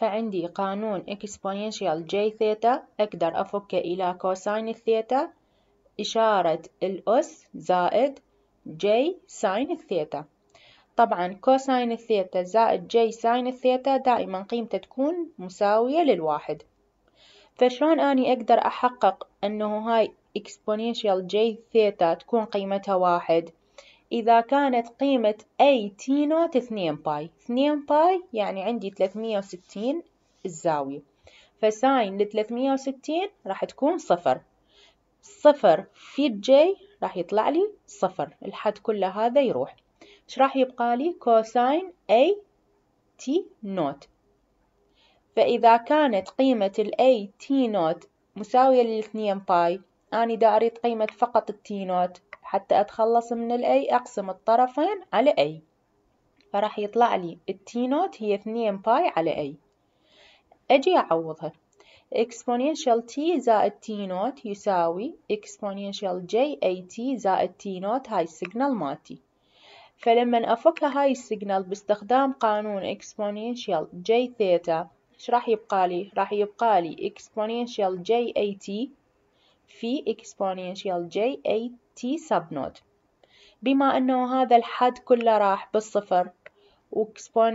فعندي قانون exponential j ثيتا أقدر أفكه إلى كوساين الثيتا إشارة الأس زائد j ساين الثيتا طبعا كوساين الثيتا زائد j ساين الثيتا دائما قيمته تكون مساوية للواحد فشلون أني أقدر أحقق أنه هاي exponential j ثيتا تكون قيمتها واحد إذا كانت قيمة أي تي نوت 2 باي 2 باي يعني عندي 360 الزاوية فساين ل 360 راح تكون صفر صفر في الجي راح يطلع لي صفر الحد كله هذا يروح ايش راح يبقى لي كوساين اي تي نوت فإذا كانت قيمة الاي تي نوت مساوية لل 2 باي أنا دا أريد قيمة فقط التي نوت حتى أتخلص من الأي أقسم الطرفين على أي فراح يطلع لي التي نوت هي 2 باي على أي أجي أعوضها exponential t زائد t نوت يساوي exponential j a t زائد t نوت هاي السيجنال مالتي فلما أفكها هاي السيجنال باستخدام قانون exponential j ثيتا ايش راح يبقى لي؟ راح يبقى لي exponential j a t في exponential j a T sub node بما أنه هذا الحد كله راح بالصفر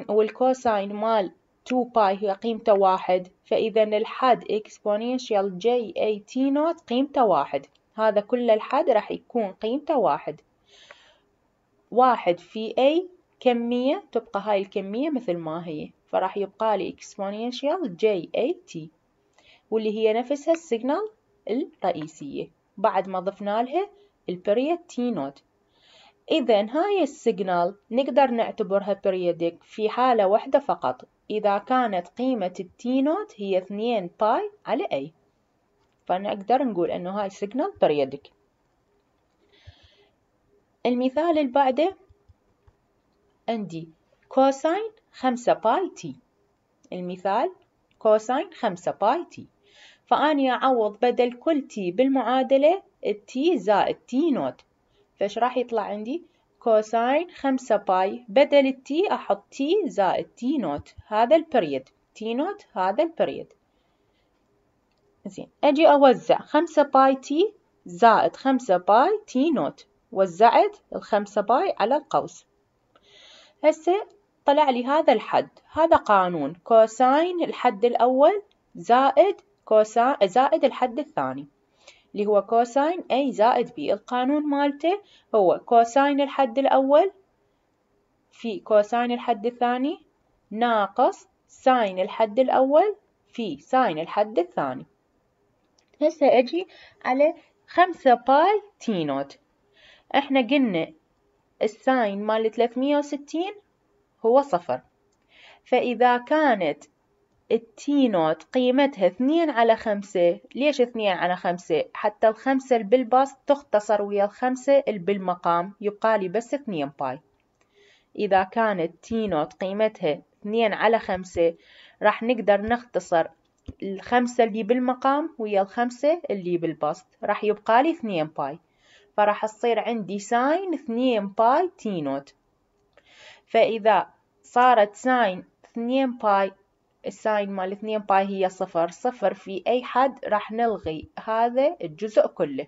والكوساين مال 2 باي هي قيمته واحد فإذا الحد exponential j a t نوت قيمته واحد هذا كل الحد راح يكون قيمته واحد واحد في a كمية تبقى هاي الكمية مثل ما هي فراح يبقى لي exponential j a t واللي هي نفسها السيجنال الرئيسية بعد ما ضفنا لها البريود تي نوت إذا هاي السيجنال نقدر نعتبرها بريودك في حالة واحدة فقط إذا كانت قيمة التي نوت هي 2 باي على أي فنقدر نقول أنه هاي سيجنال بريودك المثال اللي بعده عندي كوساين 5 باي تي المثال كوساين 5 باي تي فأني أعوض بدل كل تي بالمعادلة التي زائد تي نوت فايش راح يطلع عندي كوساين خمسة باي بدل التي أحط تي زائد تي نوت هذا البريد تي نوت هذا البريد زين أجي أوزع خمسة باي تي زائد خمسة باي تي نوت وزعت الخمسة باي على القوس هسه طلع لي هذا الحد هذا قانون كوساين الحد الأول زائد كوسا زائد الحد الثاني اللي هو كوساين A زائد B القانون مالته هو كوساين الحد الأول في كوساين الحد الثاني ناقص ساين الحد الأول في ساين الحد الثاني هسه أجي على خمسة باي تي نوت احنا قلنا الساين مال 360 هو صفر فإذا كانت التي نوت قيمتها اثنين على خمسة ليش اثنين على خمسة حتى الخمسة بالباص تختصر ويا الخمسة بالمقام يبقى لي بس اثنين باي إذا كانت تي نوت قيمتها اثنين على خمسة راح نقدر نختصر الخمسة اللي بالمقام ويا الخمسة اللي بالبسط راح يبقى لي اثنين باي فراح تصير عندي ساين اثنين باي تي نوت فإذا صارت ساين اثنين باي الساين مال 2 باي هي صفر صفر في أي حد راح نلغي هذا الجزء كله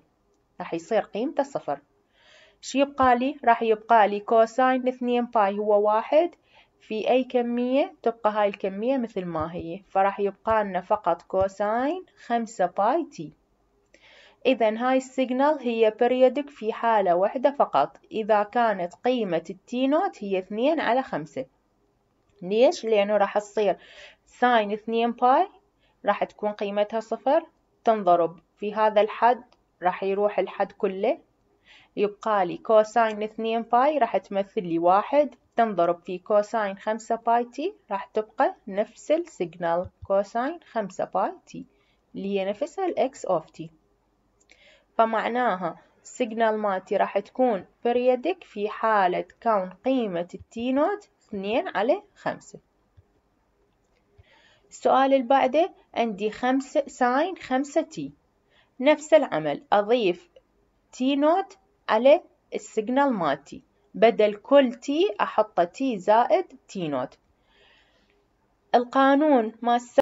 راح يصير قيمته صفر شو يبقى لي راح يبقى لي كوساين 2 باي هو واحد في أي كمية تبقى هاي الكمية مثل ما هي فراح يبقى لنا فقط كوساين خمسة باي تي إذا هاي السيجنال هي بيريودك في حالة واحدة فقط إذا كانت قيمة التي نوت هي اثنين على خمسة ليش لانه راح تصير ساين اثنين باي راح تكون قيمتها صفر تنضرب في هذا الحد راح يروح الحد كله يبقى لي كوساين اثنين باي راح تمثل لي واحد تنضرب في كوساين خمسة باي تي راح تبقى نفس السيجنال كوساين خمسة باي تي اللي هي نفسها الاكس اوف تي فمعناها السيجنال مالتي راح تكون بريدك في حالة كون قيمة التي نوت 2 على 5 السؤال اللي عندي 5 ساين 5 تي نفس العمل أضيف تي نوت على السيجنال مالتي بدل كل تي احط تي زائد تي نوت القانون ما